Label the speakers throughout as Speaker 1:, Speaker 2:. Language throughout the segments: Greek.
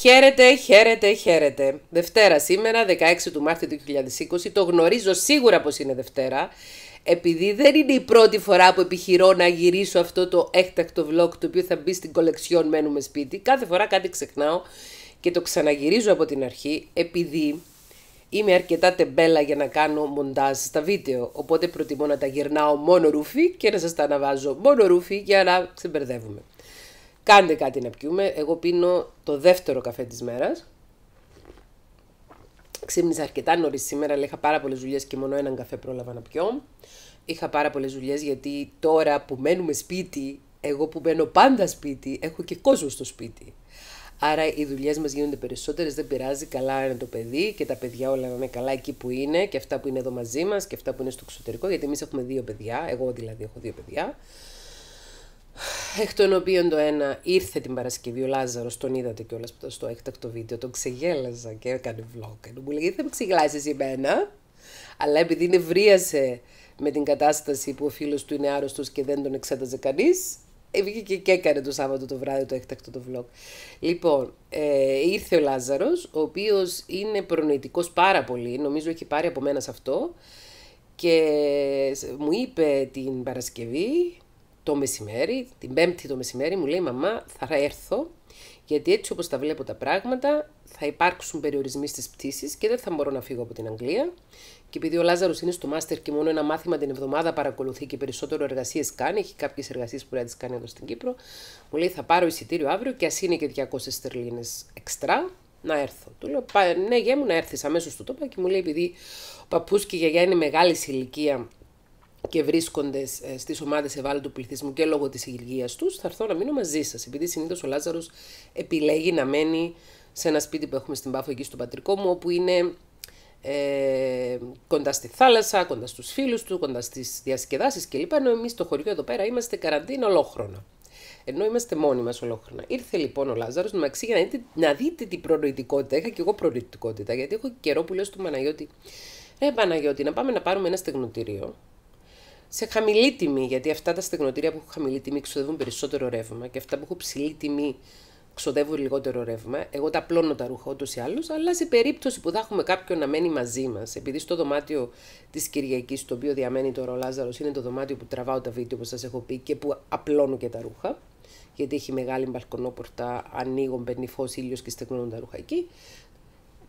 Speaker 1: Χαίρετε, χαίρετε, χαίρετε. Δευτέρα σήμερα, 16 του Μάρτιου του 2020. Το γνωρίζω σίγουρα πως είναι Δευτέρα. Επειδή δεν είναι η πρώτη φορά που επιχειρώ να γυρίσω αυτό το έκτακτο vlog το οποίο θα μπει στην κολεξιόν μένουμε σπίτι. Κάθε φορά κάτι ξεχνάω και το ξαναγυρίζω από την αρχή επειδή είμαι αρκετά τεμπέλα για να κάνω μοντάζ στα βίντεο. Οπότε προτιμώ να τα γυρνάω μόνο ρούφι και να σας τα αναβάζω μόνο ρούφι για να ξεμπερδεύουμε. Κάντε κάτι να πιούμε. Εγώ πίνω το δεύτερο καφέ της μέρας. Ξύπνησα αρκετά νωρίς σήμερα, αλλά είχα πάρα πολλές δουλειές και μόνο έναν καφέ πρόλαβα να πιω. Είχα πάρα πολλές δουλειές γιατί τώρα που μένουμε σπίτι, εγώ που μένω πάντα σπίτι, έχω και κόσμο στο σπίτι. Άρα οι δουλειές μας γίνονται περισσότερες, δεν πειράζει. Καλά είναι το παιδί και τα παιδιά όλα να είναι καλά εκεί που είναι και αυτά που είναι εδώ μαζί μας και αυτά που είναι στο εξωτερικό, γιατί εμείς έχουμε δύο παιδιά. Εγώ δηλαδή έχω δύο παιδιά εκ των οποίων το ένα ήρθε την Παρασκευή ο Λάζαρος, τον είδατε κιόλας στο έκτακτο βίντεο, τον ξεγέλαζα και έκανε vlog. μου λέει: Δεν με ξεγελάζει εμένα, αλλά επειδή νευρίασε με την κατάσταση που ο φίλος του είναι άρρωστος και δεν τον εξέταζε κανείς, βγήκε και έκανε το Σάββατο το βράδυ το έκτακτο το vlog. Λοιπόν, ε, ήρθε ο Λάζαρος, ο οποίος είναι προνοητικός πάρα πολύ, νομίζω έχει πάρει από μένα σε αυτό. Και μου είπε την Παρασκευή, το μεσημέρι, την πέμπτη το μεσημέρι, μου λέει «Μαμά, θα έρθω, γιατί έτσι όπως τα βλέπω τα πράγματα θα υπάρξουν περιορισμοί στις πτήσεις και δεν θα μπορώ να φύγω από την Αγγλία. Και επειδή ο Λάζαρος είναι στο μάστερ και μόνο ένα μάθημα την εβδομάδα παρακολουθεί και περισσότερο εργασίες κάνει, έχει κάποιες εργασίες που να τις κάνει εδώ στην Κύπρο, μου λέει θα πάρω εισιτήριο αύριο και ας είναι και 200 στερλίνες εξτρά, να έρθω. Του λέω, ναι, γέ μου να έρθεις αμέσως του τόπα και μου λέει, επειδή ο παππούς και η γιαγιά είναι μεγάλης ηλικία και βρίσκονται ε, στις ομάδες ευάλωτου πληθυσμού και λόγω της ηλικία τους, θα έρθω να μείνω μαζί σας. Επειδή συνήθως ο Λάζαρος επιλέγει να μένει σε ένα σπίτι που έχουμε στην Πάφο εκεί στο πατρικό μου, όπου είναι ε, κοντά στη θάλασσα, κοντά στους φίλους του, κοντά στις διασκεδάσεις κλπ. Ενώ εμείς στο χωριό εδώ πέρα είμαστε καραντίνα ολόχρονα. Ενώ είμαστε μόνοι μας ολόχρονα. Ήρθε λοιπόν ο Λάζαρος να με για να δείτε, να δείτε την προνοητικότητα. Είχα και εγώ προνοητικότητα, γιατί έχω καιρό που λέω στον Παναγιώτη. Ε, Παναγιώτη, να πάμε να πάρουμε ένα στεγνοτήριο σε χαμηλή τιμή, γιατί αυτά τα στεγνοτήρια που έχουν χαμηλή τιμή ξοδεύουν περισσότερο ρεύμα και αυτά που έχουν ψηλή τιμή ξοδεύουν λιγότερο ρεύμα. Εγώ τα πλώνω τα ρούχα ούτως ή άλλως, αλλά σε περίπτωση που θα έχουμε κάποιον να μένει μαζί μας, επειδή στο δωμάτιο της Κυριακής, το οποίο διαμένει τώρα ο Λάζαρος, είναι το δωμάτιο που τραβάω τα βίντεο που σας έχω πει και που απλώνω και τα ρούχα, γιατί έχει μεγάλη μπαλκονόπορτα, ανοίγουν, παίρνει φως, ήλιος και στεγνώνουν τα ρούχα εκεί.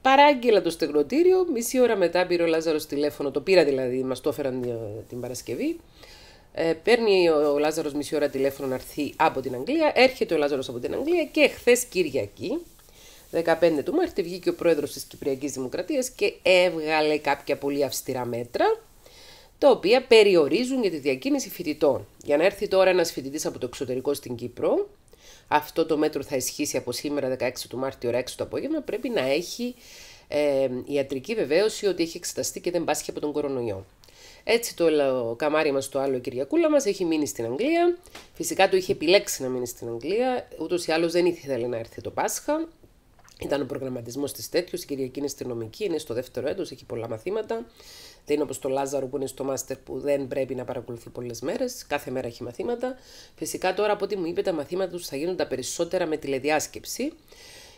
Speaker 1: Παράγγελα το στεγνοτήριο, μισή ώρα μετά πήρε ο Λάζαρος τηλέφωνο, το πήρα δηλαδή, μας το έφεραν ε, την Παρασκευή. Ε, παίρνει ο Λάζαρος μισή ώρα τηλέφωνο να έρθει από την Αγγλία. Έρχεται ο Λάζαρος από την Αγγλία και χθες Κυριακή, 15 του Μάρτη, βγήκε ο πρόεδρος της Κυπριακής Δημοκρατίας και έβγαλε κάποια πολύ αυστηρά μέτρα, τα οποία περιορίζουν για τη διακίνηση φοιτητών. Για να έρθει τώρα ένας φοιτητής από το εξωτερικό στην Κύπρο, αυτό το μέτρο θα ισχύσει από σήμερα 16 του Μάρτιο ώρα 6 το απόγευμα, πρέπει να έχει ε, ιατρική βεβαίωση ότι έχει εξεταστεί και δεν πάσχει από τον κορονοϊό. Έτσι το καμάρι μας το άλλο Κυριακούλα μας έχει μείνει στην Αγγλία. Φυσικά το είχε επιλέξει να μείνει στην Αγγλία, ούτως ή άλλως δεν ήθελε να έρθει το Πάσχα. Ήταν ο προγραμματισμός της τέτοιο. Η Κυριακή είναι στην νομική, είναι στο δεύτερο έτος, έχει πολλά μαθήματα. Δεν είναι όπως το Λάζαρο που είναι στο μάστερ που δεν πρέπει να παρακολουθεί πολλές μέρες. Κάθε μέρα έχει μαθήματα. Φυσικά τώρα από ό,τι μου είπε, τα μαθήματα τους θα γίνονται περισσότερα με τηλεδιάσκεψη.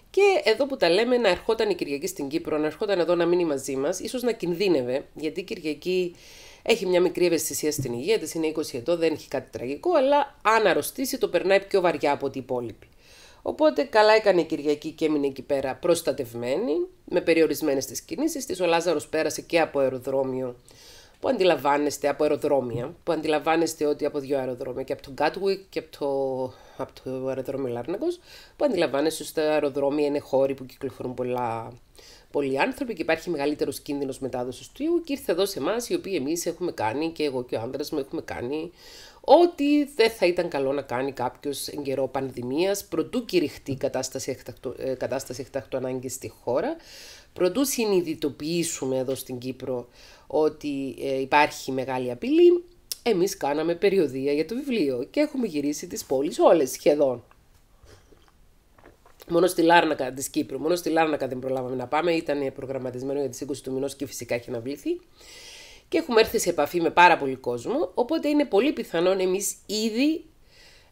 Speaker 1: Και εδώ που τα λέμε, να ερχόταν η Κυριακή στην Κύπρο, να ερχόταν εδώ να μείνει μαζί μας, ίσως να κινδύνευε, γιατί η Κυριακή έχει μια μικρή ευαισθησία στην υγεία της, είναι 20 ετών, δεν έχει κάτι τραγικό, αλλά αν αρρωστήσει το περνάει πιο βαριά από ό,τι οι Οπότε καλά έκανε η Κυριακή και έμεινε εκεί πέρα προστατευμένη, με περιορισμένες τις κινήσεις της. Ο Λάζαρος πέρασε και από αεροδρόμιο που αντιλαμβάνεστε, από αεροδρόμια, που αντιλαμβάνεστε ότι από δύο αεροδρόμια και από τον Gatwick και από το, από το αεροδρόμιο Λάρναγκο, που αντιλαμβάνεστε ότι τα αεροδρόμια είναι χώροι που κυκλοφορούν πολλά, πολλοί άνθρωποι και υπάρχει μεγαλύτερος κίνδυνος μετάδοσης του ιού. Και ήρθε εδώ σε εμάς, οι οποίοι εμείς έχουμε κάνει και εγώ και ο άντρας μου έχουμε κάνει ότι δεν θα ήταν καλό να κάνει κάποιος εν καιρό πανδημίας, προτού κηρυχτεί η κατάσταση εκτακτου, ε, ανάγκης στη χώρα, προτού συνειδητοποιήσουμε εδώ στην Κύπρο ότι ε, υπάρχει μεγάλη απειλή, εμείς κάναμε περιοδία για το βιβλίο και έχουμε γυρίσει τις πόλεις όλες σχεδόν. Μόνο στη Λάρνακα της Κύπρου, μόνο στη Λάρνακα δεν προλάβαμε να πάμε, ήταν προγραμματισμένο για τις 20 του μηνός και φυσικά έχει αναβληθεί και έχουμε έρθει σε επαφή με πάρα πολύ κόσμο, οπότε είναι πολύ πιθανόν εμείς ήδη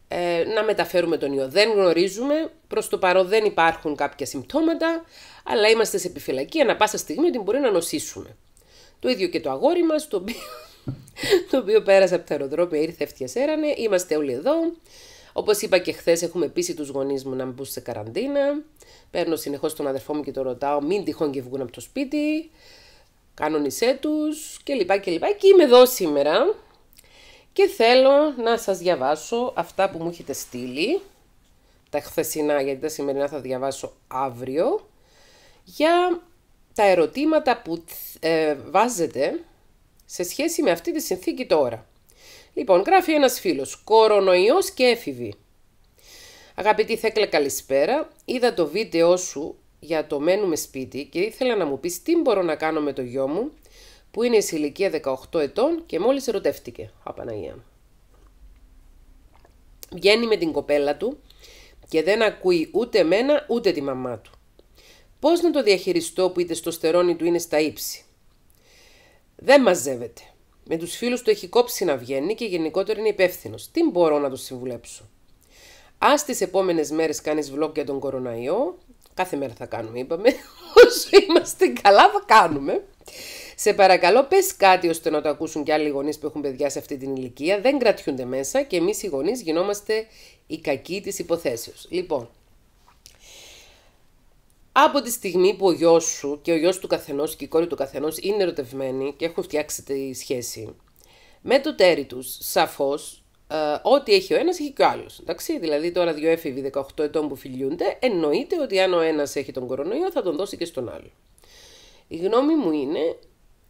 Speaker 1: ε, να μεταφέρουμε τον ιό. Δεν γνωρίζουμε, προς το παρόν δεν υπάρχουν κάποια συμπτώματα, αλλά είμαστε σε επιφυλακή ανά πάσα στιγμή ότι μπορεί να νοσήσουμε. Το ίδιο και το αγόρι μας, το οποίο, το οποίο πέρασε από τα αεροδρόπια, ήρθε έρανε, είμαστε όλοι εδώ. Όπως είπα και χθες, έχουμε πείσει τους γονείς μου να μπουν σε καραντίνα. Παίρνω συνεχώς τον αδερφό μου και τον ρωτάω, μην τυχόν και βγουν από το σπίτι κανόνισέ τους και λοιπά Και είμαι εδώ σήμερα και θέλω να σας διαβάσω αυτά που μου έχετε στείλει, τα χθεσινά γιατί τα σημερινά θα διαβάσω αύριο, για τα ερωτήματα που ε, βάζετε σε σχέση με αυτή τη συνθήκη τώρα. Λοιπόν, γράφει ένας φίλος, κορονοϊός και έφηβη. Αγαπητή Θέκλα, καλησπέρα. Είδα το βίντεο σου για το μένουμε σπίτι και ήθελα να μου πεις τι μπορώ να κάνω με το γιο μου που είναι σε ηλικία 18 ετών και μόλις ερωτεύτηκε, απαναγία Βγαίνει με την κοπέλα του και δεν ακούει ούτε μένα ούτε τη μαμά του. Πώς να το διαχειριστώ που είτε στο στερόνι του είναι στα ύψη. Δεν μαζεύεται. Με τους φίλους του έχει κόψει να βγαίνει και γενικότερα είναι υπεύθυνος. Τι μπορώ να του συμβουλέψω. Ας τις επόμενες μέρες κάνεις vlog για τον κοροναϊό Κάθε μέρα θα κάνουμε, είπαμε. Όσο είμαστε καλά, θα κάνουμε. Σε παρακαλώ, πες κάτι ώστε να το ακούσουν και άλλοι γονείς που έχουν παιδιά σε αυτή την ηλικία. Δεν κρατιούνται μέσα και εμείς οι γονείς γινόμαστε οι κακοί της υποθέσεως. Λοιπόν, από τη στιγμή που ο γιος σου και ο γιος του καθενός και η κόρη του καθενός είναι ερωτευμένοι και έχουν φτιάξει τη σχέση, με το τέρι τους, σαφώς ε, ό,τι έχει ο ένας έχει και ο άλλος. Εντάξει, δηλαδή τώρα δύο έφηβοι 18 ετών που φιλιούνται, εννοείται ότι αν ο ένας έχει τον κορονοϊό θα τον δώσει και στον άλλο. Η γνώμη μου είναι,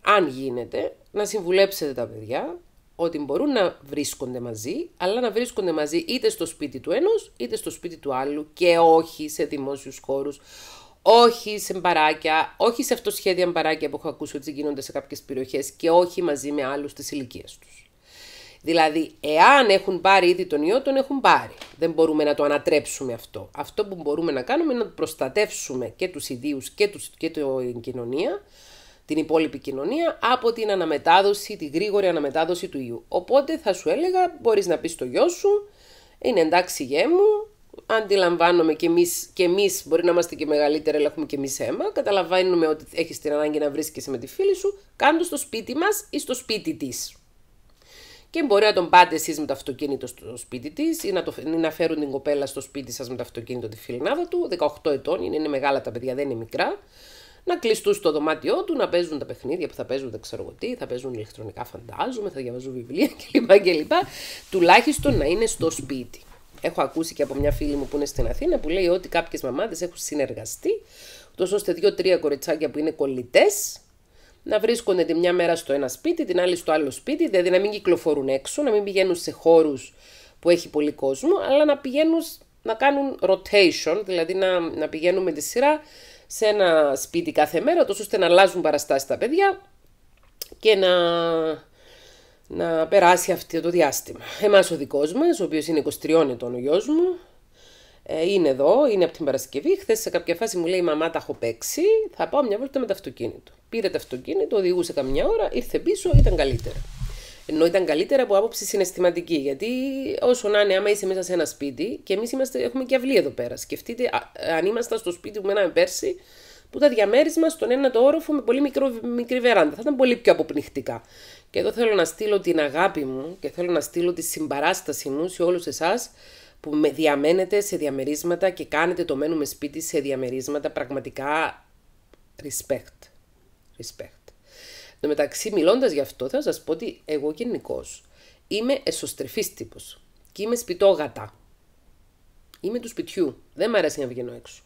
Speaker 1: αν γίνεται, να συμβουλέψετε τα παιδιά ότι μπορούν να βρίσκονται μαζί, αλλά να βρίσκονται μαζί είτε στο σπίτι του ενός, είτε στο σπίτι του άλλου και όχι σε δημόσιους χώρους, όχι σε μπαράκια, όχι σε αυτοσχέδια μπαράκια που έχω ακούσει ότι γίνονται σε κάποιες περιοχές και όχι μαζί με άλλους τις ηλικίας τους. Δηλαδή, εάν έχουν πάρει ήδη τον ιό, τον έχουν πάρει. Δεν μπορούμε να το ανατρέψουμε αυτό. Αυτό που μπορούμε να κάνουμε είναι να προστατεύσουμε και τους ιδίους και, τους, και την κοινωνία, την υπόλοιπη κοινωνία, από την αναμετάδοση, τη γρήγορη αναμετάδοση του ιού. Οπότε θα σου έλεγα, μπορείς να πεις στο γιο σου, είναι εντάξει γέ μου, αντιλαμβάνομαι και εμείς, και εμείς μπορεί να είμαστε και μεγαλύτεροι, αλλά έχουμε και εμείς αίμα, καταλαβαίνουμε ότι έχεις την ανάγκη να βρίσκεσαι με τη φίλη σου, κάντο στο σπίτι μας ή στο σπίτι της και μπορεί να τον πάτε εσείς με το αυτοκίνητο στο σπίτι της ή, να να φέρουν την κοπέλα στο σπίτι σας με το αυτοκίνητο τη φιλνάδα του. 18 ετών είναι, είναι μεγάλα τα παιδιά, δεν είναι μικρά. Να κλειστούν στο δωμάτιό του, να παίζουν τα παιχνίδια που θα παίζουν, δεν ξέρω τι, θα παίζουν ηλεκτρονικά, φαντάζομαι, θα διαβάζουν βιβλία κλπ. κλπ. Τουλάχιστον να είναι στο σπίτι. Έχω ακούσει και από μια φίλη μου που είναι στην Αθήνα που λέει ότι κάποιες μαμάδες έχουν συνεργαστεί, τόσο ώστε δύο-τρία κοριτσάκια που είναι κολλητές να βρίσκονται τη μια μέρα στο ένα σπίτι, την άλλη στο άλλο σπίτι, δηλαδή να μην κυκλοφορούν έξω, να μην πηγαίνουν σε χώρους που έχει πολύ κόσμο, αλλά να πηγαίνουν να κάνουν rotation, δηλαδή να, να πηγαίνουν με τη σειρά σε ένα σπίτι κάθε μέρα, τόσο ώστε να αλλάζουν παραστάσεις τα παιδιά και να, να περάσει αυτό το διάστημα. Εμάς ο δικός μας, ο οποίος είναι 23 ετών ο γιος μου, ε, είναι εδώ, είναι από την Παρασκευή. Χθες σε κάποια φάση μου λέει: Μαμά, τα έχω παίξει. Θα πάω μια βόλτα με το αυτοκίνητο. Πήρε το αυτοκίνητο, οδηγούσε καμιά ώρα, ήρθε πίσω, ήταν καλύτερα. Ενώ ήταν καλύτερα από άποψη συναισθηματική. Γιατί όσο να είναι, άμα είσαι μέσα σε ένα σπίτι, και εμείς έχουμε και αυλή εδώ πέρα. Σκεφτείτε, αν ήμασταν στο σπίτι που μέναμε πέρσι, που τα διαμέρισμα στον ένα το όροφο με πολύ μικρό, μικρή βεράντα. Θα ήταν πολύ πιο αποπνιχτικά. Και εδώ θέλω να στείλω την αγάπη μου και θέλω να στείλω τη συμπαράστασή μου σε όλους εσάς που με διαμένετε σε διαμερίσματα και κάνετε το μένουμε σπίτι σε διαμερίσματα πραγματικά respect. Respect. Εν μεταξύ, μιλώντας γι' αυτό, θα σας πω ότι εγώ γενικώς είμαι εσωστρεφής τύπος και είμαι σπιτόγατα. Είμαι του σπιτιού. Δεν μου αρέσει να βγαίνω έξω.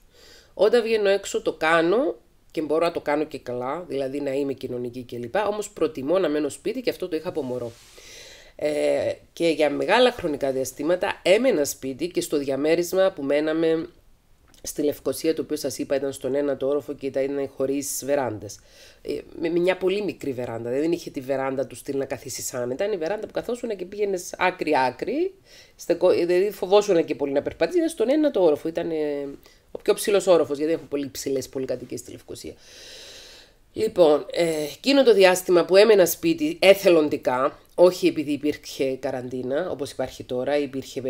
Speaker 1: Όταν βγαίνω έξω, το κάνω και μπορώ να το κάνω και καλά, δηλαδή να είμαι κοινωνική κλπ. Όμως προτιμώ να μένω σπίτι και αυτό το είχα από ε, και για μεγάλα χρονικά διαστήματα έμενα σπίτι και στο διαμέρισμα που μέναμε στη Λευκοσία, το οποίο σας είπα ήταν στον ένα το όροφο και ήταν χωρίς βεράντες. Ε, με μια πολύ μικρή βεράντα, δεν είχε τη βεράντα του στυλ να καθίσει άνετα, ήταν η βεράντα που καθόσουν και πήγαινες άκρη-άκρη, ε, δηλαδή φοβόσουν και πολύ να περπατήσεις, ήταν στον ένα το όροφο, ήταν ε, ο πιο ψηλός όροφος, γιατί έχω πολύ ψηλές πολυκατοικίες στη Λευκοσία. Λοιπόν, εκείνο το διάστημα που έμενα σπίτι εθελοντικά, όχι επειδή υπήρχε καραντίνα όπως υπάρχει τώρα, υπήρχε,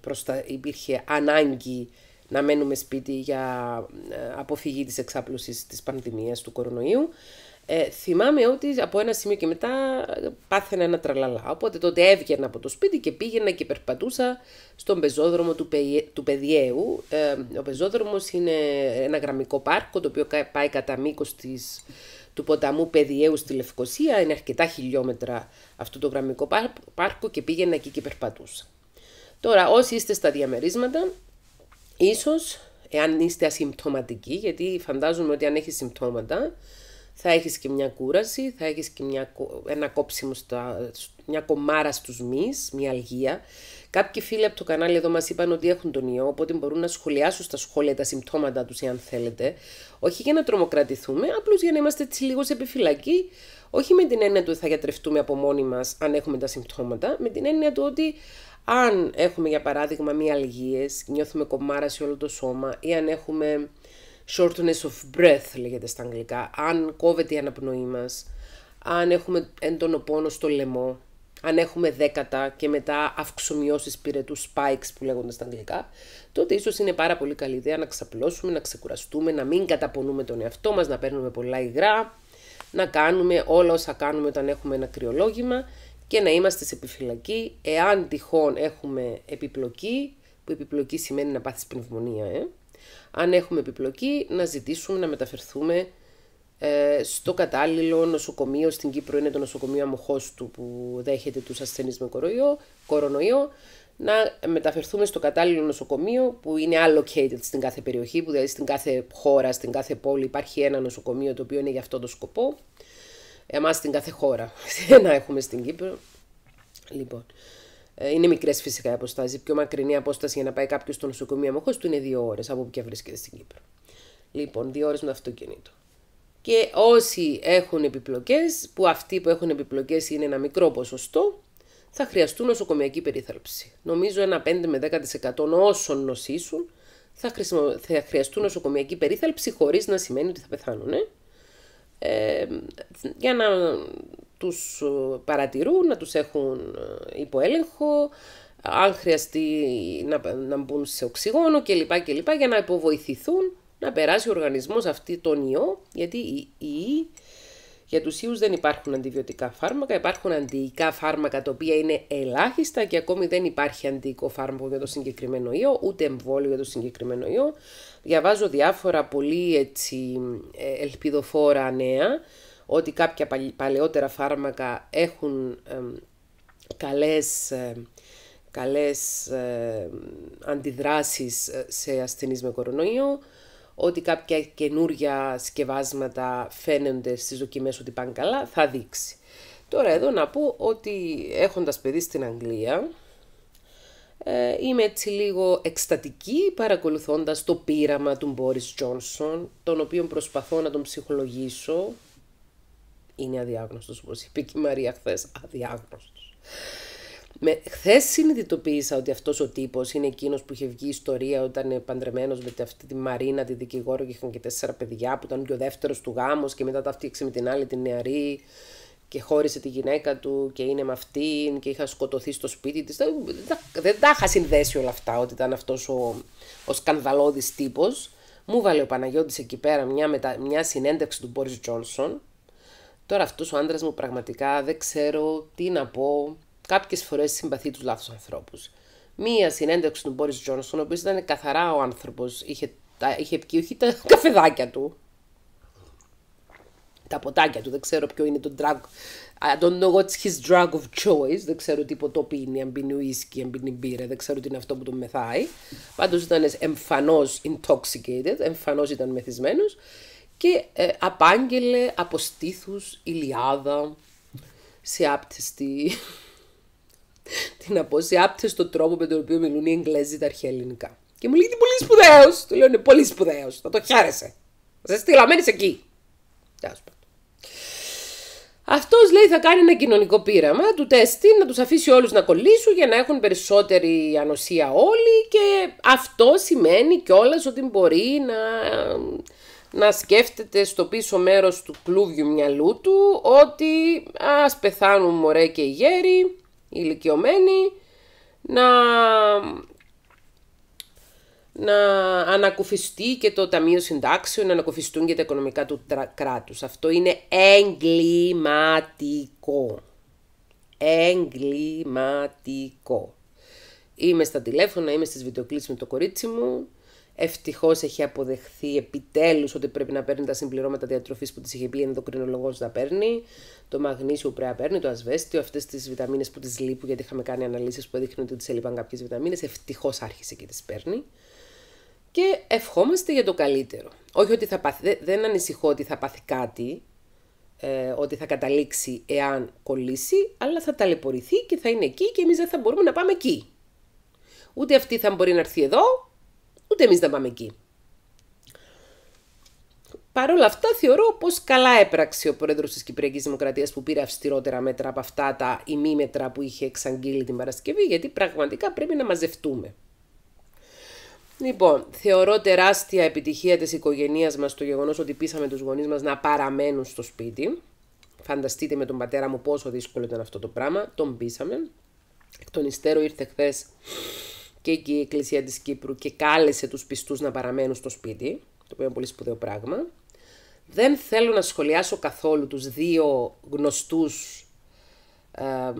Speaker 1: προστα... υπήρχε ανάγκη να μένουμε σπίτι για ε, αποφυγή της εξάπλωσης της πανδημίας του κορονοϊού. Ε, θυμάμαι ότι από ένα σημείο και μετά πάθαινα ένα τραλαλά. Οπότε τότε έβγαινα από το σπίτι και πήγαινα και περπατούσα στον πεζόδρομο του, πε, του Παιδιαίου. Ε, ο πεζόδρομος είναι ένα γραμμικό πάρκο το οποίο πάει κατά μήκος της του ποταμού Παιδιαίου στη Λευκοσία. Είναι αρκετά χιλιόμετρα αυτό το γραμμικό πάρκο και πήγαινα εκεί και περπατούσα. Τώρα, όσοι είστε στα διαμερίσματα, Ίσως, εάν είστε ασυμπτωματικοί, γιατί φαντάζομαι ότι αν έχεις συμπτώματα, θα έχεις και μια κούραση, θα έχεις και μια, ένα κόψιμο, στα, μια κομμάρα στους μυς, μια αλγία. Κάποιοι φίλοι από το κανάλι εδώ μας είπαν ότι έχουν τον ιό, οπότε μπορούν να σχολιάσουν στα σχόλια τα συμπτώματα τους, εάν θέλετε. Όχι για να τρομοκρατηθούμε, απλώς για να είμαστε έτσι λίγο σε επιφυλακή, όχι με την έννοια του ότι θα γιατρευτούμε από μόνοι μας αν έχουμε τα συμπτώματα, με την έννοια του ότι αν έχουμε για παράδειγμα μία αλγίες, νιώθουμε κομμάρα σε όλο το σώμα ή αν έχουμε shortness of breath λέγεται στα αγγλικά, αν κόβεται η αναπνοή μας, αν έχουμε έντονο πόνο στο λαιμό, αν έχουμε δέκατα και μετά αυξομοιώσεις πυρετούς spikes που λέγονται στα αγγλικά, τότε ίσως είναι πάρα πολύ καλή ιδέα να ξαπλώσουμε, να ξεκουραστούμε, να μην καταπονούμε τον εαυτό μας, να παίρνουμε πολλά υγρά, να κάνουμε όλα όσα κάνουμε όταν έχουμε ένα κρυολόγημα και να είμαστε σε επιφυλακή εάν τυχόν έχουμε επιπλοκή, που επιπλοκή σημαίνει να πάθεις πνευμονία, ε? αν έχουμε επιπλοκή να ζητήσουμε να μεταφερθούμε ε, στο κατάλληλο νοσοκομείο, στην Κύπρο είναι το νοσοκομείο αμοχώς του που δέχεται τους ασθενείς με κοροϊό, κορονοϊό, να μεταφερθούμε στο κατάλληλο νοσοκομείο που είναι allocated στην κάθε περιοχή, που δηλαδή στην κάθε χώρα, στην κάθε πόλη υπάρχει ένα νοσοκομείο το οποίο είναι για αυτόν τον σκοπό εμάς στην κάθε χώρα. να έχουμε στην Κύπρο. Λοιπόν, ε, είναι μικρές φυσικά οι Η Πιο μακρινή απόσταση για να πάει κάποιος στο νοσοκομείο μοχό του είναι δύο ώρες από όπου και βρίσκεται στην Κύπρο. Λοιπόν, δύο ώρες με το αυτοκίνητο. Και όσοι έχουν επιπλοκές, που αυτοί που έχουν επιπλοκές είναι ένα μικρό ποσοστό, θα χρειαστούν νοσοκομιακή περίθαλψη. Νομίζω ένα 5 με 10% όσων νοσήσουν θα, χρειαστούν νοσοκομιακή περίθαλψη χωρίς να σημαίνει ότι θα πεθάνουν. Ε? Ε, για να τους ε, παρατηρούν, να τους έχουν ε, υποέλεγχο, αν χρειαστεί να, να μπουν σε οξυγόνο κλπ. για να υποβοηθηθούν να περάσει ο οργανισμός αυτή τον ιό, γιατί οι, για τους ιούς δεν υπάρχουν αντιβιωτικά φάρμακα, υπάρχουν αντιϊκά φάρμακα τα οποία είναι ελάχιστα και ακόμη δεν υπάρχει αντιϊκό φάρμακο για το συγκεκριμένο ιό, ούτε εμβόλιο για το συγκεκριμένο ιό διαβάζω διάφορα πολύ έτσι ε, ελπιδοφόρα νέα, ότι κάποια παλαιότερα φάρμακα έχουν καλές, καλές αντιδράσεις ε, σε ασθενείς με κορονοϊό, ότι κάποια καινούρια σκευάσματα φαίνονται στις δοκιμές ότι πάνε καλά, θα δείξει. Τώρα εδώ να πω ότι έχοντας παιδί στην Αγγλία, ε, είμαι έτσι λίγο εκστατική παρακολουθώντας το πείραμα του Μπόρις Τζόνσον, τον οποίο προσπαθώ να τον ψυχολογήσω. Είναι αδιάγνωστος, όπως είπε και η Μαρία χθες, αδιάγνωστος. Με, χθες συνειδητοποίησα ότι αυτός ο τύπος είναι εκείνος που είχε βγει ιστορία όταν ήταν ε, παντρεμένος με αυτή τη Μαρίνα, τη δικηγόρο και είχαν και τέσσερα παιδιά που ήταν και ο δεύτερος του γάμος και μετά τα αυτή με την άλλη την νεαρή και χώρισε τη γυναίκα του και είναι με αυτήν και είχα σκοτωθεί στο σπίτι της. Δεν τα είχα συνδέσει όλα αυτά ότι ήταν αυτός ο, ο σκανδαλώδης τύπος. Μου βάλε ο Παναγιώτης εκεί πέρα μια, μια συνέντευξη του Μπόρις Τζόνσον. Τώρα αυτός ο άντρας μου πραγματικά δεν ξέρω τι να πω. Κάποιες φορές συμπαθεί τους λάθος ανθρώπους. Μία συνέντευξη του Μπόρις Τζόνσον, ο οποίος ήταν καθαρά ο άνθρωπος, είχε, είχε τα καφεδάκια του, τα ποτάκια του, δεν ξέρω ποιο είναι το drug. I don't know what's his drug of choice. Δεν ξέρω τι ποτό πίνει, αν πίνει ουίσκι, αν πίνει μπύρα, δεν ξέρω τι είναι αυτό που τον μεθάει. Πάντως ήταν εμφανώς intoxicated, εμφανώς ήταν μεθυσμένος και ε, απάγγελε από στήθους ηλιάδα σε άπτεστη. τι να πω, σε άπτεστο τρόπο με τον οποίο μιλούν οι Εγγλέζοι τα αρχαία ελληνικά. Και μου λέει είναι πολύ σπουδαίος. Του λέω είναι πολύ σπουδαίος. Θα το χαίρεσαι. Θα σε στείλω, εκεί. Γεια αυτός λέει θα κάνει ένα κοινωνικό πείραμα του τεστ να τους αφήσει όλους να κολλήσουν για να έχουν περισσότερη ανοσία όλοι. Και αυτό σημαίνει κιόλας ότι μπορεί να, να σκέφτεται στο πίσω μέρος του κλούβιου μυαλού του ότι ας πεθάνουν μωρέ και οι γέροι, οι ηλικιωμένοι, να να ανακουφιστεί και το Ταμείο Συντάξεων, να ανακουφιστούν και τα οικονομικά του κράτους. Αυτό είναι εγκληματικό. Εγκληματικό. Είμαι στα τηλέφωνα, είμαι στις βιντεοκλήσεις με το κορίτσι μου. Ευτυχώς έχει αποδεχθεί επιτέλους ότι πρέπει να παίρνει τα συμπληρώματα διατροφής που της είχε πει ενδοκρινολογός να παίρνει. Το μαγνήσιο που πρέπει να παίρνει, το ασβέστιο, αυτές τις βιταμίνες που της λείπουν, γιατί είχαμε κάνει αναλύσεις που έδειχναν ότι της έλειπαν κάποιες βιταμίνες. Ευτυχώς άρχισε και τις παίρνει και ευχόμαστε για το καλύτερο. Όχι ότι θα πάθει, δεν ανησυχώ ότι θα πάθει κάτι, ε, ότι θα καταλήξει εάν κολλήσει, αλλά θα ταλαιπωρηθεί και θα είναι εκεί και εμείς δεν θα μπορούμε να πάμε εκεί. Ούτε αυτή θα μπορεί να έρθει εδώ, ούτε εμείς να πάμε εκεί. Παρ' όλα αυτά, θεωρώ πως καλά έπραξε ο Πρόεδρος της Κυπριακής Δημοκρατίας που πήρε αυστηρότερα μέτρα από αυτά τα ημίμετρα που είχε εξαγγείλει την Παρασκευή, γιατί πραγματικά πρέπει να μαζευτούμε. Λοιπόν, θεωρώ τεράστια επιτυχία της οικογένειας μας το γεγονός ότι πείσαμε τους γονείς μας να παραμένουν στο σπίτι. Φανταστείτε με τον πατέρα μου πόσο δύσκολο ήταν αυτό το πράγμα. Τον πείσαμε. Εκ των υστέρων ήρθε χθες και η Εκκλησία της Κύπρου και κάλεσε τους πιστούς να παραμένουν στο σπίτι, το οποίο είναι πολύ σπουδαίο πράγμα. Δεν θέλω να σχολιάσω καθόλου τους δύο γνωστούς ε,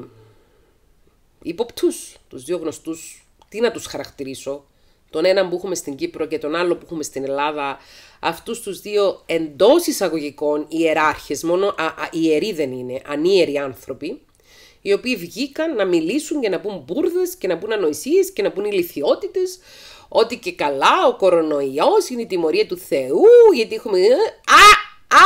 Speaker 1: υποπτούς, τους δύο γνωστούς, τι να τους χαρακτηρίσω, τον έναν που έχουμε στην Κύπρο και τον άλλο που έχουμε στην Ελλάδα, αυτούς τους δύο εντός εισαγωγικών ιεράρχες, μόνο α, α, ιεροί δεν είναι, ανίεροι άνθρωποι, οι οποίοι βγήκαν να μιλήσουν και να πούν μπουρδες και να πούν ανοησίες και να πούν ηλικιότητες, ότι και καλά ο κορονοιό είναι η τιμωρία του Θεού, γιατί έχουμε... Ε, α, α,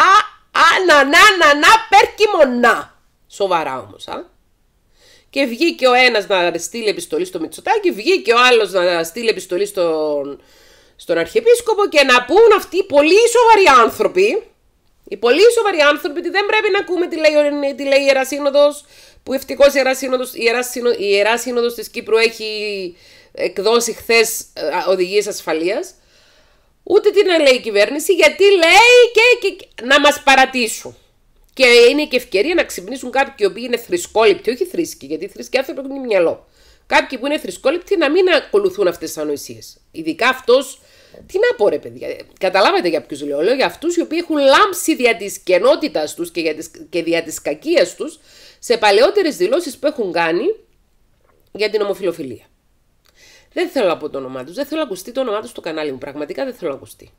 Speaker 1: α, α, να, να, να, να, Σοβαρά όμως. α και βγήκε ο ένας να στείλει επιστολή στο Μητσοτάκη, βγήκε ο άλλος να στείλει επιστολή στον, στον Αρχιεπίσκοπο και να πούν αυτοί οι πολύ σοβαροί άνθρωποι, οι πολύ σοβαροί άνθρωποι ότι δεν πρέπει να ακούμε τι λέει, τι λέει η Ιερά Σύνοδος, που ευτυχώς η Ιερά Σύνοδος, η Ιερά, η Ιερά Σύνοδος της Κύπρου έχει εκδώσει χθες ε, οδηγίες ασφαλείας, ούτε τι να λέει η κυβέρνηση, γιατί λέει και, και, και να μας παρατήσουν. Και είναι και ευκαιρία να ξυπνήσουν κάποιοι οι οποίοι είναι θρησκόληπτοι, όχι θρήσκοι, γιατί θρησκοί άνθρωποι έχουν μυαλό. Κάποιοι που είναι θρησκόληπτοι να μην ακολουθούν αυτές τις ανοησίες. Ειδικά αυτός. Τι να πω, ρε παιδιά. Καταλάβατε για ποιους λέω. Λέω για αυτούς οι οποίοι έχουν λάμψει δια της κενότητας τους και, τις... και δια της κακίας τους σε παλαιότερες δηλώσεις που έχουν κάνει για την ομοφιλοφιλία. Δεν θέλω να πω το όνομά τους. Δεν θέλω να ακουστεί το όνομά τους στο κανάλι μου. Πραγματικά δεν θέλω να ακουστεί.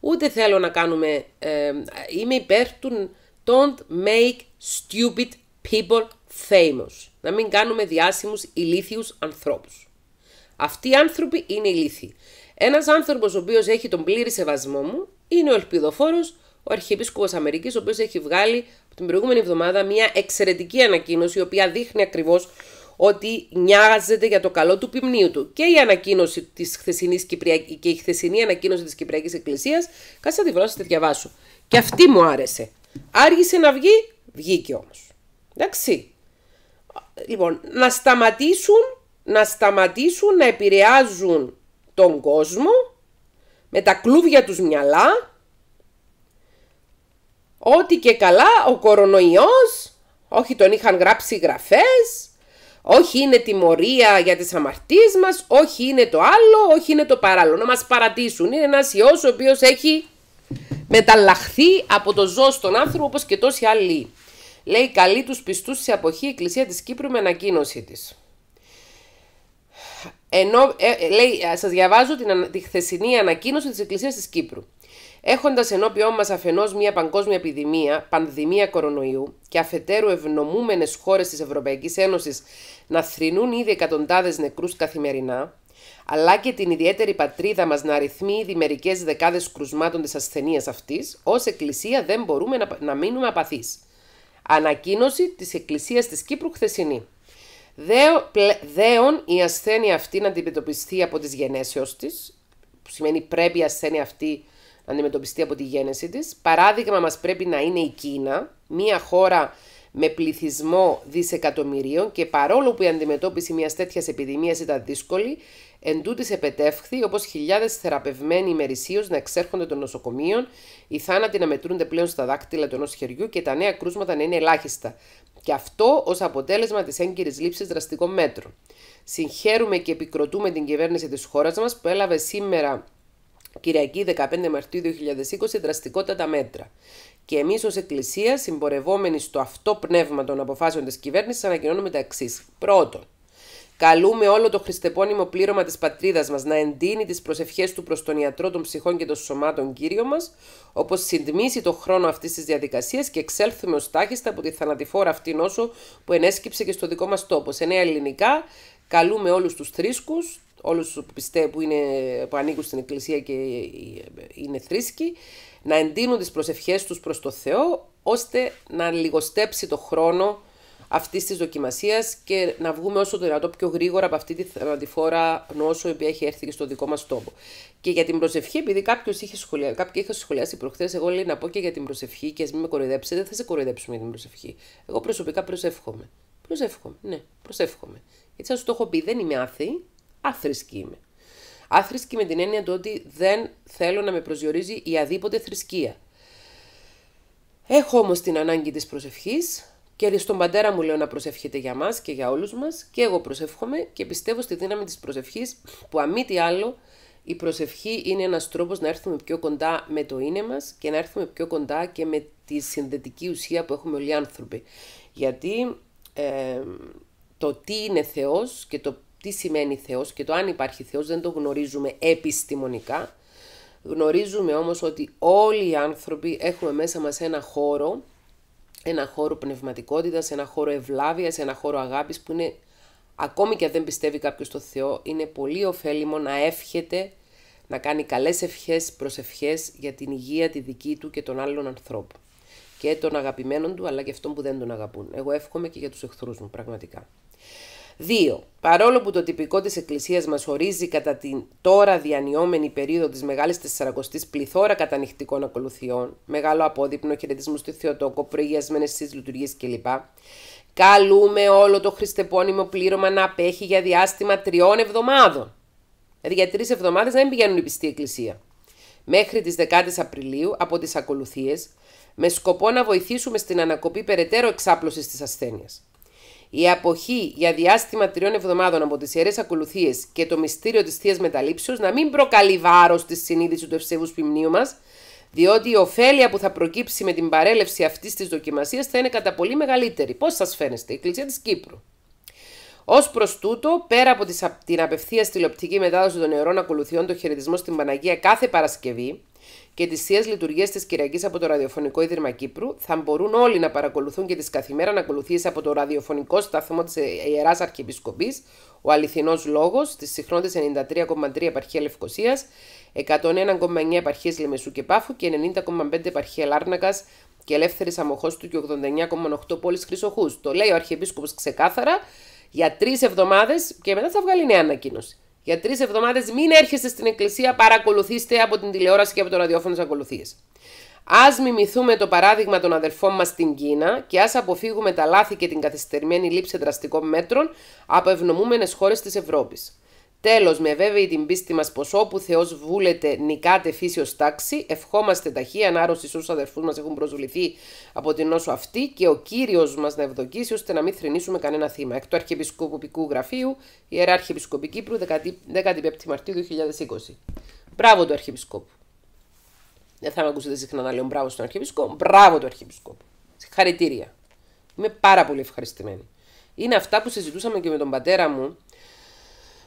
Speaker 1: Ούτε θέλω να κάνουμε. Ε, είμαι υπέρ του Don't make stupid people famous. Να μην κάνουμε διάσημους ηλίθιους ανθρώπους. Αυτοί οι άνθρωποι είναι ηλίθιοι. Ένας άνθρωπος ο οποίος έχει τον πλήρη σεβασμό μου είναι ο ελπιδοφόρος, ο Αρχιεπίσκοπος Αμερικής, ο οποίος έχει βγάλει από την προηγούμενη εβδομάδα μια εξαιρετική ανακοίνωση, η οποία δείχνει ακριβώς ότι νοιάζεται για το καλό του πυμνίου του. Και η ανακοίνωση της χθεσινής Κυπριακής, και η χθεσινή ανακοίνωση της Κυπριακής Εκκλησίας, κάτσε να τη βρω, διαβάσω. Και αυτή μου άρεσε. Άργησε να βγει, βγήκε όμως. Εντάξει. Λοιπόν, να σταματήσουν, να σταματήσουν να επηρεάζουν τον κόσμο με τα κλούβια τους μυαλά ότι και καλά ο κορονοϊός, όχι τον είχαν γράψει γραφές, όχι είναι τιμωρία για τις αμαρτίες μας, όχι είναι το άλλο, όχι είναι το παράλληλο. Να μας παρατήσουν. Είναι ένας ιός ο οποίος έχει μεταλλαχθεί από το ζώο στον άνθρωπο όπως και τόσοι άλλοι. Λέει καλή τους πιστούς σε αποχή η Εκκλησία της Κύπρου με ανακοίνωσή της. Ενώ, ε, ε, λέει, ε, σας διαβάζω την, τη χθεσινή ανακοίνωση της Εκκλησίας της Κύπρου. Έχοντας ενώπιόν μας αφενός μια παγκόσμια επιδημία, πανδημία κορονοϊού, και αφετέρου ευνομούμενες χώρες της Ευρωπαϊκής Ένωσης να θρυνούν ήδη εκατοντάδες νεκρούς καθημερινά, αλλά και την ιδιαίτερη πατρίδα μας να αριθμεί μερικές δεκάδες κρουσμάτων της ασθενείας αυτής, ως Εκκλησία δεν μπορούμε να, να μείνουμε απαθείς. Ανακοίνωση της Εκκλησίας της Κύπρου χθεσινή. Δέον η ασθένεια αυτή να αντιμετωπιστεί από τις γενέσεως της, που σημαίνει πρέπει η ασθένεια αυτή να αντιμετωπιστεί από τη γέννησή της. Παράδειγμα μας πρέπει να είναι η Κίνα, μια χώρα με πληθυσμό δισεκατομμυρίων και παρόλο που η αντιμετώπιση μιας τέτοιας επιδημίας ήταν δύσκολη, Εν τούτης επετεύχθη, όπως χιλιάδες θεραπευμένοι ημερησίως να εξέρχονται των νοσοκομείων, οι θάνατοι να μετρούνται πλέον στα δάκτυλα του ενός χεριού και τα νέα κρούσματα να είναι ελάχιστα. Και αυτό ως αποτέλεσμα της έγκυρης λήψης δραστικών μέτρων. Συγχαίρουμε και επικροτούμε την κυβέρνηση της χώρας μας που έλαβε σήμερα Κυριακή 15 Μαρτίου 2020 δραστικότατα μέτρα. Και εμείς ως Εκκλησία, συμπορευόμενοι στο αυτό πνεύμα των αποφάσεων της κυβέρνησης, ανακοινώνουμε τα εξής. Πρώτον, Καλούμε όλο το χριστεπώνυμο πλήρωμα της πατρίδας μας να εντείνει τις προσευχές του προς τον ιατρό των ψυχών και των σωμάτων κύριο μας, όπως συντμίσει το χρόνο αυτής της διαδικασίας και εξέλθουμε ως τάχιστα από τη θανατηφόρα αυτή νόσο που ενέσκυψε και στο δικό μας τόπο. Σε νέα ελληνικά, καλούμε όλους τους θρήσκους, όλους που πιστεύουν που, είναι, που ανήκουν στην Εκκλησία και είναι θρήσκοι, να εντείνουν τις προσευχές τους προς το Θεό, ώστε να λιγοστέψει το χρόνο αυτής της δοκιμασίας και να βγούμε όσο το δυνατόν πιο γρήγορα από αυτή τη θανατηφόρα νόσο η οποία έχει έρθει και στο δικό μας τόπο. Και για την προσευχή, επειδή κάποιος είχε σχολιάσει, κάποιοι είχα σχολιάσει προχθές, εγώ λέει να πω και για την προσευχή και ας μην με κοροϊδέψετε, δεν θα σε κοροϊδέψουμε για την προσευχή. Εγώ προσωπικά προσεύχομαι. Προσεύχομαι, ναι, προσεύχομαι. Γιατί σα το έχω πει, δεν είμαι άθη, άθρησκη είμαι. Άθρησκη με την έννοια του ότι δεν θέλω να με προσδιορίζει η αδίποτε θρησκεία. Έχω όμως την ανάγκη της προσευχής. Και στον πατέρα μου λέω να προσευχείτε για μας και για όλους μας και εγώ προσεύχομαι και πιστεύω στη δύναμη της προσευχής που αμή τι άλλο η προσευχή είναι ένας τρόπος να έρθουμε πιο κοντά με το είναι μας και να έρθουμε πιο κοντά και με τη συνδετική ουσία που έχουμε όλοι οι άνθρωποι. Γιατί ε, το τι είναι Θεός και το τι σημαίνει Θεός και το αν υπάρχει Θεός δεν το γνωρίζουμε επιστημονικά. Γνωρίζουμε όμως ότι όλοι οι άνθρωποι έχουμε μέσα μας ένα χώρο ένα χώρο πνευματικότητας, ένα χώρο ευλάβειας, ένα χώρο αγάπης που είναι, ακόμη και αν δεν πιστεύει κάποιος στο Θεό, είναι πολύ ωφέλιμο να εύχεται, να κάνει καλές ευχές, προσευχές για την υγεία τη δική του και των άλλων ανθρώπων. Και των αγαπημένων του, αλλά και αυτών που δεν τον αγαπούν. Εγώ εύχομαι και για τους εχθρούς μου, πραγματικά. 2. Παρόλο που το τυπικό της Εκκλησίας μας ορίζει κατά την τώρα διανυόμενη περίοδο της Μεγάλης Τεσσαρακοστής πληθώρα κατανοητικών ακολουθιών, μεγάλο απόδειπνο, χαιρετισμού στη Θεοτόκο, προηγιασμένες στις λειτουργίες κλπ, καλούμε όλο το χριστεπώνυμο πλήρωμα να απέχει για διάστημα τριών εβδομάδων. Δηλαδή για τρεις εβδομάδες δεν πηγαίνουν οι πιστοί Εκκλησία. Μέχρι τις 10 Απριλίου από τις ακολουθίες με σκοπό να βοηθήσουμε στην ανακοπή περαιτέρω εξάπλωσης της ασθένειας. Η αποχή για διάστημα τριών εβδομάδων από τις ιερές ακολουθίες και το μυστήριο της θείας μεταλήψεως να μην προκαλεί βάρος στη συνείδηση του ευσεβούς ποιμνίου μας, διότι η ωφέλεια που θα προκύψει με την παρέλευση αυτής της δοκιμασίας θα είναι κατά πολύ μεγαλύτερη. Πώς σας φαίνεστε, η Εκκλησία της Κύπρου. Ως προς τούτο, πέρα από την απευθεία τηλεοπτική μετάδοση των νεωρών ακολουθιών, το χαιρετισμό στην Παναγία κάθε Παρασκευή, και τις θεία λειτουργίες της Κυριακής από το Ραδιοφωνικό Ίδρυμα Κύπρου θα μπορούν όλοι να παρακολουθούν και τις καθημέρα ακολουθήσει από το ραδιοφωνικό σταθμό της Ιεράς Αρχιεπισκοπής, ο αληθινός λόγος, της συχνότητας 93,3 επαρχία Λευκοσίας, 101,9 επαρχίε Λεμεσού και Πάφου και 90,5 επαρχία Λάρνακα και Ελεύθερης Αμοχώ του και 89,8 πόλης Χρυσοχούς. Το λέει ο Αρχιεπίσκοπος ξεκάθαρα για τρεις εβδομάδες και μετά θα βγάλει νέα ανακοίνωση. Για τρεις εβδομάδες μην έρχεστε στην εκκλησία, παρακολουθήστε από την τηλεόραση και από το ραδιόφωνο τις ακολουθίες. Ας μιμηθούμε το παράδειγμα των αδερφών μας στην Κίνα και ας αποφύγουμε τα λάθη και την καθυστερημένη λήψη δραστικών μέτρων από ευνομούμενες χώρες της Ευρώπης. Τέλος, με βέβαιη την πίστη μας πως όπου Θεός βούλεται, νικάτε φύσιος τάξη. Ευχόμαστε ταχύ ανάρρωση στου αδερφούς μας έχουν προσβληθεί από την νόσο αυτή και ο κύριος μας να ευδοκίσει ώστε να μην θρυνήσουμε κανένα θύμα. Εκ του Αρχιεπισκοπικού Γραφείου, Ιερά Αρχιεπισκοπή Κύπρου, 15η Μαρτίου 2020. Μπράβο του Αρχιεπισκόπου. Δεν θα με ακούσετε συχνά να λέω μπράβο στον Αρχιεπισκόπο. Μπράβο του Αρχιεπισκόπου. Συγχαρητήρια. Είμαι πάρα πολύ ευχαριστημένη. Είναι αυτά που συζητούσαμε και με τον πατέρα μου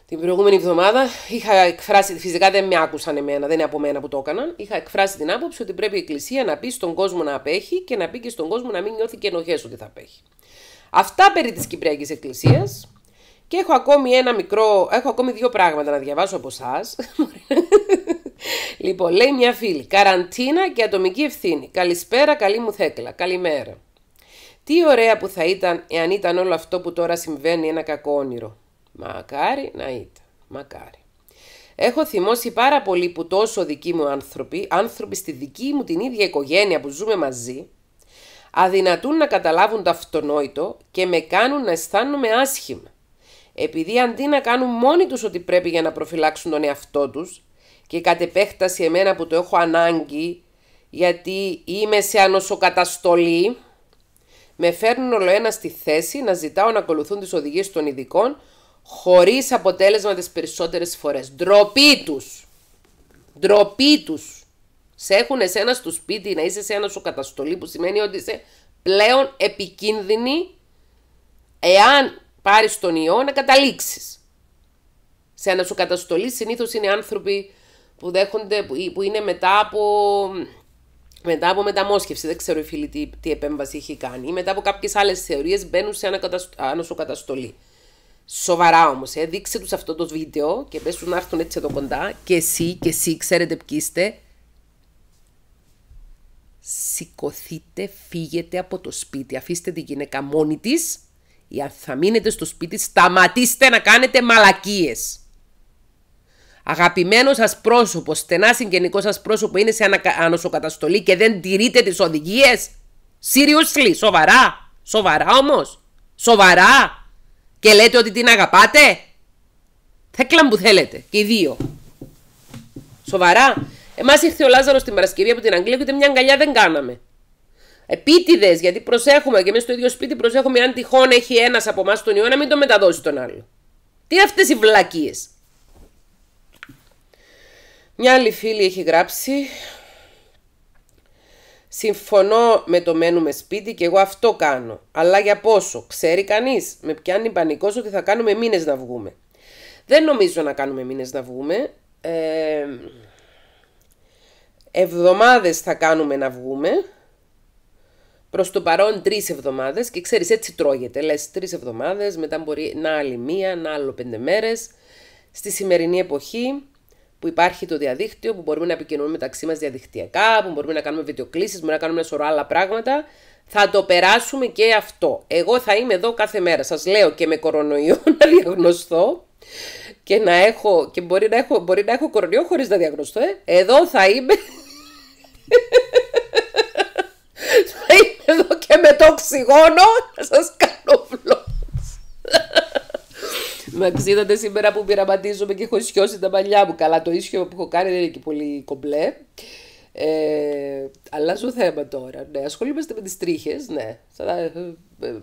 Speaker 1: την προηγούμενη εβδομάδα είχα εκφράσει, φυσικά δεν με άκουσαν εμένα, δεν είναι από μένα που το έκαναν, είχα εκφράσει την άποψη ότι πρέπει η Εκκλησία να πει στον κόσμο να απέχει και να πει και στον κόσμο να μην νιώθει και ενοχές ότι θα απέχει. Αυτά περί της Κυπριακής Εκκλησίας και έχω ακόμη ένα μικρό, έχω ακόμη δύο πράγματα να διαβάσω από εσάς. λοιπόν, λέει μια φίλη, καραντίνα και ατομική ευθύνη. Καλησπέρα, καλή μου θέκλα, καλημέρα. Τι ωραία που θα ήταν εάν ήταν όλο αυτό που τώρα συμβαίνει ένα κακό όνειρο. Μακάρι να ήταν. Μακάρι. Έχω θυμώσει πάρα πολύ που τόσο δικοί μου άνθρωποι, άνθρωποι στη δική μου την ίδια οικογένεια που ζούμε μαζί, αδυνατούν να καταλάβουν το αυτονόητο και με κάνουν να αισθάνομαι άσχημα. Επειδή αντί να κάνουν μόνοι τους ό,τι πρέπει για να προφυλάξουν τον εαυτό τους και κατ' επέκταση εμένα που το έχω ανάγκη γιατί είμαι σε ανοσοκαταστολή, με φέρνουν όλο ένα στη θέση να ζητάω να ακολουθούν τις οδηγίες των ειδικών χωρίς αποτέλεσμα τις περισσότερες φορές. Ντροπή τους. Ντροπή τους. Σε έχουν εσένα στο σπίτι να είσαι σε ένα σου καταστολή που σημαίνει ότι είσαι πλέον επικίνδυνη εάν πάρεις τον ιό να καταλήξεις. Σε ένα σου καταστολή συνήθως είναι άνθρωποι που δέχονται, που είναι μετά από, μετά από μεταμόσχευση, δεν ξέρω οι φίλοι τι, επέμβαση έχει κάνει, ή μετά από κάποιες άλλες θεωρίες μπαίνουν σε καταστολή. Σοβαρά όμως, ε, δείξε τους αυτό το βίντεο και πες τους να έρθουν έτσι εδώ κοντά. Και εσύ, και εσύ, ξέρετε ποιοι είστε. Σηκωθείτε, φύγετε από το σπίτι. Αφήστε τη γυναίκα μόνη της. Ή αν θα μείνετε στο σπίτι, σταματήστε να κάνετε μαλακίες. Αγαπημένο σας πρόσωπο, στενά συγγενικό σας πρόσωπο είναι σε ανοσοκαταστολή και δεν τηρείτε τις οδηγίες. Seriously, σοβαρά. Σοβαρά όμως. Σοβαρά και λέτε ότι την αγαπάτε. θα που θέλετε. Και οι δύο. Σοβαρά. Εμάς ήρθε ο Λάζαρος την Παρασκευή από την Αγγλία και ούτε μια αγκαλιά δεν κάναμε. Επίτηδες, γιατί προσέχουμε και εμείς στο ίδιο σπίτι προσέχουμε αν τυχόν έχει ένας από εμάς τον ιό να μην το μεταδώσει τον άλλο. Τι αυτές οι βλακίες. Μια άλλη φίλη έχει γράψει Συμφωνώ με το μένουμε σπίτι και εγώ αυτό κάνω. Αλλά για πόσο, ξέρει κανείς. Με πιάνει πανικός ότι θα κάνουμε μήνες να βγούμε. Δεν νομίζω να κάνουμε μήνες να βγούμε. Ε, εβδομάδες θα κάνουμε να βγούμε. Προς το παρόν τρεις εβδομάδες και ξέρεις, έτσι τρώγεται. Λες τρεις εβδομάδες, μετά μπορεί να άλλη μία, να άλλο πέντε μέρες. Στη σημερινή εποχή που υπάρχει το διαδίκτυο, που μπορούμε να επικοινωνούμε μεταξύ μας διαδικτυακά, που μπορούμε να κάνουμε βιντεοκλήσεις, μπορούμε να κάνουμε ένα σωρό άλλα πράγματα. Θα το περάσουμε και αυτό. Εγώ θα είμαι εδώ κάθε μέρα. Σας λέω και με κορονοϊό να διαγνωστώ και να έχω, και μπορεί να έχω, μπορεί να έχω κορονοϊό χωρίς να διαγνωστώ. Ε. Εδώ θα είμαι. θα είμαι εδώ και με το οξυγόνο να σας Με ξύδατε σήμερα που πειραματίζομαι και έχω σιώσει τα μαλλιά μου. Καλά, το ίσιο που έχω κάνει δεν είναι και πολύ κομπλέ. Ε, αλλάζω θέμα τώρα. Ναι, ασχολούμαστε με τις τρίχες, ναι. Ε, ε,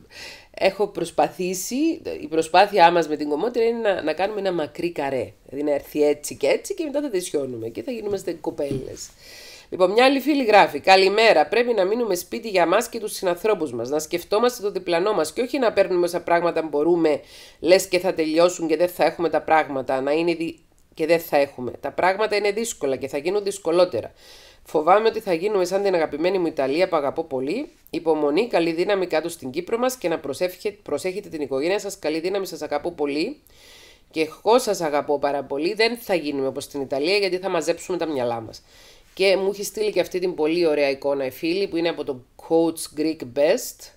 Speaker 1: έχω προσπαθήσει, η προσπάθειά μας με την κομμότητα είναι να, κάνουμε ένα μακρύ καρέ. Δηλαδή να έρθει έτσι και έτσι και μετά θα τη σιώνουμε και θα γινόμαστε κοπέλες. Λοιπόν, μια άλλη φίλη γράφει: Καλημέρα. Πρέπει να μείνουμε σπίτι για μας και τους συνανθρώπους μας. Να σκεφτόμαστε το διπλανό μας και όχι να παίρνουμε όσα πράγματα μπορούμε, λες και θα τελειώσουν και δεν θα έχουμε τα πράγματα. Να είναι δι... και δεν θα έχουμε. Τα πράγματα είναι δύσκολα και θα γίνουν δυσκολότερα. Φοβάμαι ότι θα γίνουμε σαν την αγαπημένη μου Ιταλία που αγαπώ πολύ. Υπομονή, καλή δύναμη κάτω στην Κύπρο μας και να προσέχετε την οικογένεια σας. Καλή δύναμη, σας αγαπώ πολύ. Και εγώ σας αγαπώ πάρα πολύ. Δεν θα γίνουμε όπως στην Ιταλία γιατί θα μαζέψουμε τα μυαλά μας. Και μου έχει στείλει και αυτή την πολύ ωραία εικόνα η φίλη που είναι από το Coach Greek Best.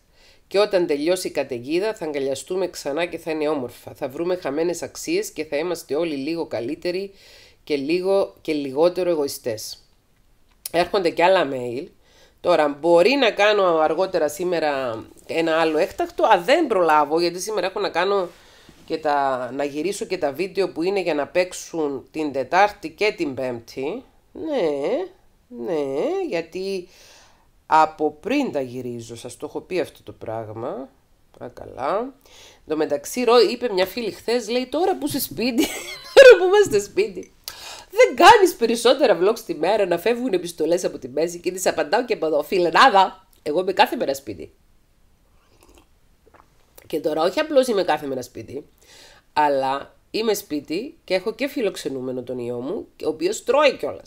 Speaker 1: Και όταν τελειώσει η καταιγίδα θα αγκαλιαστούμε ξανά και θα είναι όμορφα. Θα βρούμε χαμένες αξίες και θα είμαστε όλοι λίγο καλύτεροι και, λίγο, και λιγότερο εγωιστές. Έρχονται και άλλα mail. Τώρα μπορεί να κάνω αργότερα σήμερα ένα άλλο έκτακτο, αλλά δεν προλάβω γιατί σήμερα έχω να κάνω και τα, να γυρίσω και τα βίντεο που είναι για να παίξουν την Τετάρτη και την Πέμπτη. Ναι, ναι, γιατί από πριν τα γυρίζω, σας το έχω πει αυτό το πράγμα. Α, καλά. Εν τω μεταξύ, Ρο, είπε μια φίλη χθες, λέει τώρα που είσαι σπίτι, τώρα που είμαστε σπίτι. Δεν κάνεις περισσότερα vlogs τη μέρα να φεύγουν επιστολές από τη μέση και τις απαντάω και από εδώ. Φιλενάδα, εγώ είμαι κάθε μέρα σπίτι. Και τώρα όχι απλώς είμαι κάθε μέρα σπίτι, αλλά είμαι σπίτι και έχω και φιλοξενούμενο τον ιό μου, ο οποίος τρώει κιόλας.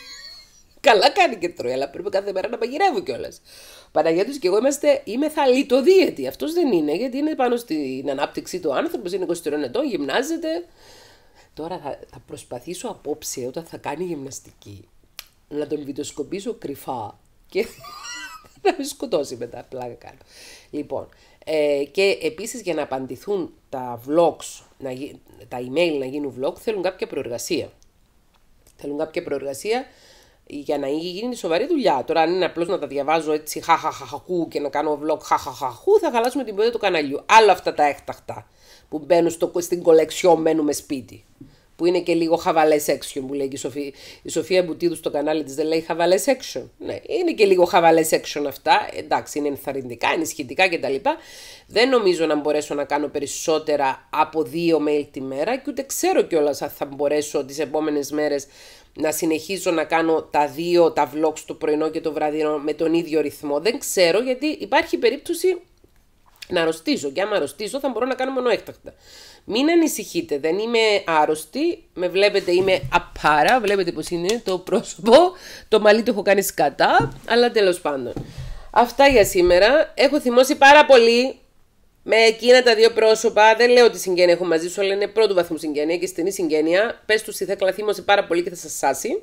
Speaker 1: Καλά κάνει και τρώει, αλλά πρέπει κάθε μέρα να παγειρεύω κιόλας. του και εγώ είμαστε, είμαι θαλίτοδίαιτη. Αυτός δεν είναι, γιατί είναι πάνω στην ανάπτυξή του άνθρωπος, είναι 23 ετών, γυμνάζεται. Τώρα θα, θα προσπαθήσω απόψε όταν θα κάνει γυμναστική να τον βιντεοσκοπήσω κρυφά και να με σκοτώσει μετά, πλάκα κάνω. Λοιπόν, ε, και επίσης για να απαντηθούν τα vlogs να, τα email να γίνουν vlog θέλουν κάποια προεργασία. Θέλουν κάποια προεργασία για να γίνει σοβαρή δουλειά. Τώρα, αν είναι απλώς να τα διαβάζω έτσι χαχαχαχού και να κάνω vlog χαχαχαχού, θα χαλάσουμε την ποιότητα του καναλιού. Άλλο αυτά τα έκτακτα που μπαίνουν στο, στην κολεξιό, μένουμε σπίτι που είναι και λίγο χαβαλές action που λέει και η Σοφία, η Σοφία Μπουτίδου στο κανάλι της δεν λέει χαβαλές action. Ναι, είναι και λίγο χαβαλές action αυτά, εντάξει είναι ενθαρρυντικά, ενισχυτικά κτλ. Δεν νομίζω να μπορέσω να κάνω περισσότερα από δύο mail τη μέρα και ούτε ξέρω κιόλας αν θα μπορέσω τις επόμενες μέρες να συνεχίζω να κάνω τα δύο, τα vlogs το πρωινό και το βραδινό με τον ίδιο ρυθμό. Δεν ξέρω γιατί υπάρχει περίπτωση να αρρωστήσω. Και άμα αρρωστήσω, θα μπορώ να κάνω μόνο έκτακτα. Μην ανησυχείτε, δεν είμαι άρρωστη. Με βλέπετε, είμαι απάρα. Βλέπετε πώς είναι το πρόσωπο. Το μαλλί το έχω κάνει σκατά. Αλλά τέλος πάντων. Αυτά για σήμερα. Έχω θυμώσει πάρα πολύ με εκείνα τα δύο πρόσωπα. Δεν λέω ότι συγγένεια έχω μαζί σου, αλλά είναι πρώτου βαθμού συγγένεια και στενή συγγένεια. Πες τους η θα κλαθίμωσε πάρα πολύ και θα σας σάσει.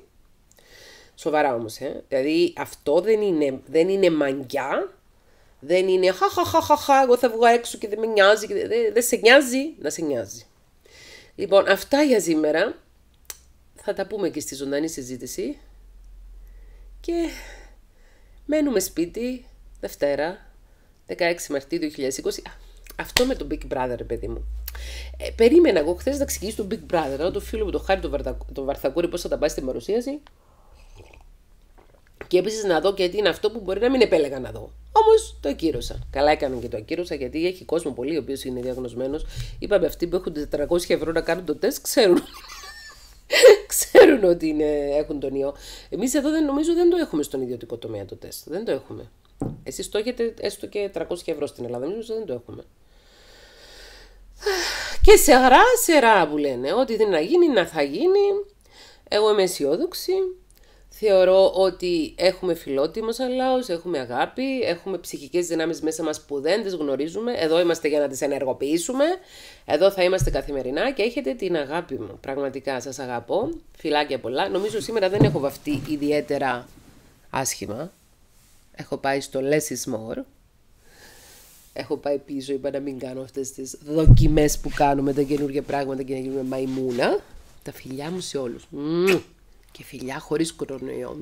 Speaker 1: Σοβαρά όμως, ε. Δηλαδή αυτό δεν είναι, δεν είναι δεν είναι χα εγώ θα βγω έξω και δεν με νοιάζει, δεν σε νοιάζει, να σε νοιάζει. Λοιπόν, αυτά για σήμερα. Θα τα πούμε και στη ζωντανή συζήτηση. Και μένουμε σπίτι Δευτέρα, 16 Μαρτίου 2020. αυτό με τον Big Brother, παιδί μου. Ε, περίμενα εγώ χθες να ξεκινήσω τον Big Brother, το φίλο μου το χάρη τον Βαρθακούρη πώς θα τα πάει στην παρουσίαση. Και επίση να δω και τι είναι αυτό που μπορεί να μην επέλεγα να δω. Όμως το ακύρωσα. Καλά έκανα και το ακύρωσα γιατί έχει κόσμο πολύ ο οποίος είναι διαγνωσμένος. Είπαμε αυτοί που έχουν 400 ευρώ να κάνουν το τεστ ξέρουν. ξέρουν ότι είναι, έχουν τον ιό. Εμείς εδώ δεν, νομίζω δεν το έχουμε στον ιδιωτικό τομέα το τεστ. Δεν το έχουμε. Εσείς το έχετε έστω και 300 ευρώ στην Ελλάδα. Νομίζω δεν το έχουμε. Και σε αγρά, σε που λένε. Ό,τι δεν να γίνει, να θα γίνει. Εγώ είμαι αισιόδοξη. Θεωρώ ότι έχουμε φιλότιμο σαν λαός, έχουμε αγάπη, έχουμε ψυχικές δυνάμεις μέσα μας που δεν τις γνωρίζουμε. Εδώ είμαστε για να τις ενεργοποιήσουμε. Εδώ θα είμαστε καθημερινά και έχετε την αγάπη μου. Πραγματικά σας αγαπώ. Φιλάκια πολλά. Νομίζω σήμερα δεν έχω βαφτεί ιδιαίτερα άσχημα. Έχω πάει στο Less is More. Έχω πάει πίσω, είπα να μην κάνω αυτές τις δοκιμές που κάνουμε τα καινούργια πράγματα και να γίνουμε μαϊμούνα. Τα φιλιά μου σε και φιλιά χωρίς κορονοϊό.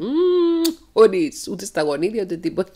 Speaker 1: Χωρίς. ούτε στα γονίδια ούτε τίποτα.